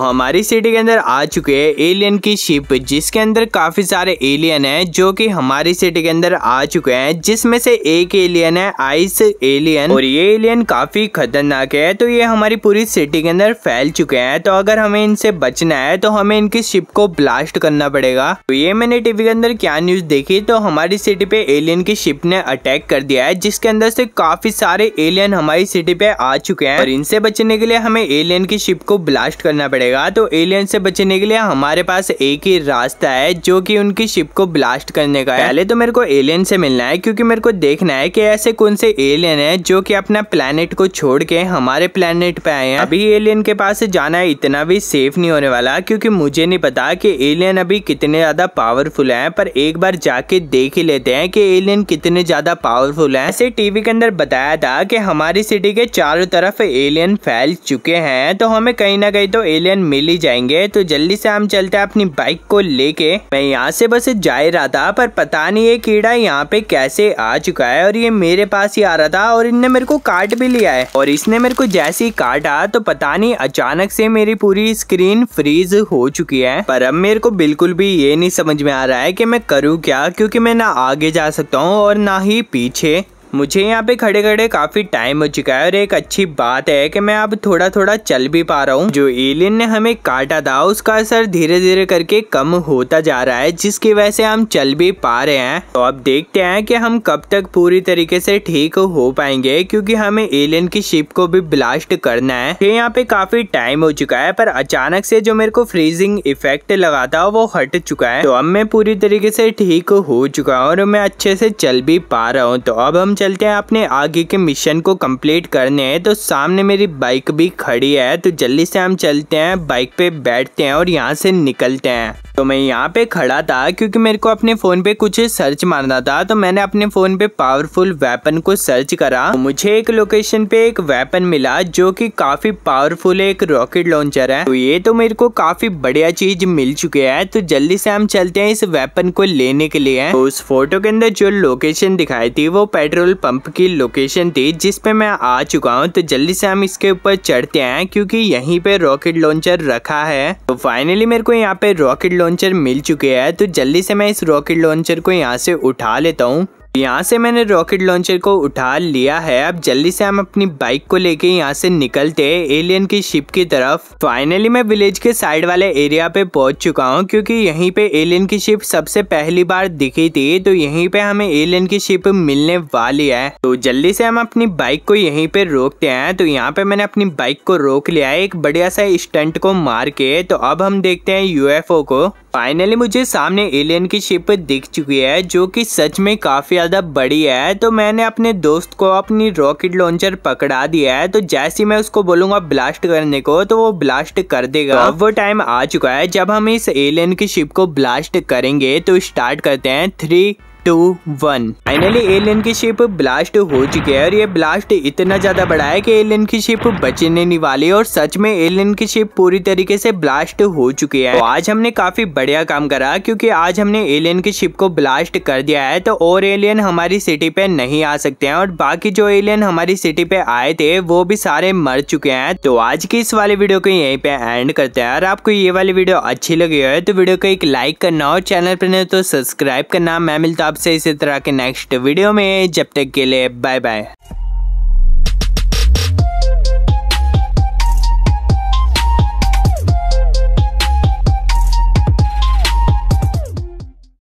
हमारी सिटी के अंदर आ चुके हैं एलियन की शिप जिसके अंदर काफी सारे एलियन हैं जो कि हमारी सिटी के अंदर आ चुके हैं जिसमें से एक एलियन है आइस एलियन और ये एलियन काफी खतरनाक है तो ये हमारी पूरी सिटी के अंदर फैल चुके हैं तो अगर हमें इनसे बचना है तो हमें इनकी शिप को ब्लास्ट करना पड़ेगा तो ये मैंने टीवी के अंदर क्या न्यूज देखी तो हमारी सिटी पे एलियन की शिप ने अटैक कर दिया है जिसके अंदर से काफी सारे एलियन हमारी सिटी पे आ चुके हैं और इनसे बचने के लिए हमें एलियन की शिप को ब्लास्ट करना पड़ेगा पड़ेगा तो एलियन से बचने के लिए हमारे पास एक ही रास्ता है जो कि उनकी शिप को ब्लास्ट करने का है पहले तो मेरे को एलियन से मिलना है क्योंकि मेरे को देखना है कि ऐसे कौन से एलियन है जो कि अपना प्लेनेट को छोड़ के हमारे प्लेनेट पे आए हैं अभी एलियन के पास जाना है इतना भी सेफ नहीं होने वाला क्योंकि मुझे नहीं पता कि एलियन अभी कितने ज्यादा पावरफुल है पर एक बार जाके देख ही लेते हैं कि एलियन कितने ज्यादा पावरफुल है ऐसे टीवी के अंदर बताया था कि हमारी सिटी के चारों तरफ एलियन फैल चुके हैं तो हमें कहीं ना कहीं तो एलियन मिल ही जाएंगे तो जल्दी से हम चलते हैं अपनी बाइक को लेके मैं यहाँ से बस जा ही रहा था पर पता नहीं ये कीड़ा यहाँ पे कैसे आ चुका है और ये मेरे पास ही आ रहा था और इनने मेरे को काट भी लिया है और इसने मेरे को जैसे ही काटा तो पता नहीं अचानक से मेरी पूरी स्क्रीन फ्रीज हो चुकी है पर अब मेरे को बिल्कुल भी ये नहीं समझ में आ रहा है की मैं करूँ क्या क्यूँकी मैं ना आगे जा सकता हूँ और ना ही पीछे मुझे यहाँ पे खड़े खड़े काफ़ी टाइम हो चुका है और एक अच्छी बात है कि मैं अब थोड़ा थोड़ा चल भी पा रहा हूँ जो एलियन ने हमें काटा था उसका असर धीरे धीरे करके कम होता जा रहा है जिसकी वजह से हम चल भी पा रहे हैं तो अब देखते हैं कि हम कब तक पूरी तरीके से ठीक हो पाएंगे क्योंकि हमें एलियन की शिप को भी ब्लास्ट करना है यहाँ पे काफ़ी टाइम हो चुका है पर अचानक से जो मेरे को फ्रीजिंग इफेक्ट लगा था वो हट चुका है तो अब मैं पूरी तरीके से ठीक हो चुका हूँ और मैं अच्छे से चल भी पा रहा हूँ तो अब हम चलते हैं अपने आगे के मिशन को कंप्लीट करने हैं तो सामने मेरी बाइक भी खड़ी है तो जल्दी से हम चलते हैं बाइक पे बैठते हैं और यहाँ से निकलते हैं तो मैं यहाँ पे खड़ा था क्योंकि मेरे को अपने फ़ोन पे कुछ सर्च मारना था तो मैंने अपने फ़ोन पे पावरफुल वेपन को सर्च करा तो मुझे एक लोकेशन पे एक वेपन मिला जो कि काफ़ी पावरफुल है एक रॉकेट लॉन्चर है तो ये तो मेरे को काफ़ी बढ़िया चीज़ मिल चुकी है तो जल्दी से हम चलते हैं इस वेपन को लेने के लिए तो उस फोटो के अंदर जो लोकेशन दिखाई थी वो पेट्रोल पंप की लोकेशन थी जिसपे मैं आ चुका हूँ तो जल्दी से हम इसके ऊपर चढ़ते हैं क्योंकि यहीं पे रॉकेट लॉन्चर रखा है तो फाइनली मेरे को यहाँ पे रॉकेट लॉन्च लॉन्चर मिल चुके हैं तो जल्दी से मैं इस रॉकेट लॉन्चर को यहाँ से उठा लेता हूँ यहाँ से मैंने रॉकेट लॉन्चर को उठा लिया है अब जल्दी से हम अपनी बाइक को लेके यहाँ से निकलते हैं एलियन की शिप की तरफ फाइनली मैं विलेज के साइड वाले एरिया पे पहुंच चुका हूँ क्योंकि यहीं पे एलियन की शिप सबसे पहली बार दिखी थी तो यहीं पे हमें एलियन की शिप मिलने वाली है तो जल्दी से हम अपनी बाइक को यही पे रोकते हैं तो यहाँ पे मैंने अपनी बाइक को रोक लिया है एक बढ़िया सा स्टंट को मार के तो अब हम देखते हैं यूएफओ को फाइनली मुझे सामने एलियन की शिप दिख चुकी है जो कि सच में काफ़ी ज़्यादा बड़ी है तो मैंने अपने दोस्त को अपनी रॉकेट लॉन्चर पकड़ा दिया है तो जैसे मैं उसको बोलूँगा ब्लास्ट करने को तो वो ब्लास्ट कर देगा अब हाँ। वो टाइम आ चुका है जब हम इस एलियन की शिप को ब्लास्ट करेंगे तो स्टार्ट करते हैं three two one finally alien की शिप ब्लास्ट हो चुकी है और ये ब्लास्ट इतना ज्यादा बड़ा है कि एलियन की शिप बचने नहीं वाली और सच में एलियन की शिप पूरी तरीके से ब्लास्ट हो चुकी है तो आज हमने काफी बढ़िया काम करा क्योंकि आज हमने एलियन की शिप को ब्लास्ट कर दिया है तो और एलियन हमारी सिटी पे नहीं आ सकते हैं और बाकी जो एलियन हमारी सिटी पे आए थे वो भी सारे मर चुके हैं तो आज की इस वाले वीडियो को यही पे एंड करते हैं और आपको ये वाली वीडियो अच्छी लगी है तो वीडियो को एक लाइक करना और चैनल पर नहीं तो सब्सक्राइब करना मैं मिलता आपसे इसी तरह के नेक्स्ट वीडियो में जब तक के लिए बाय बाय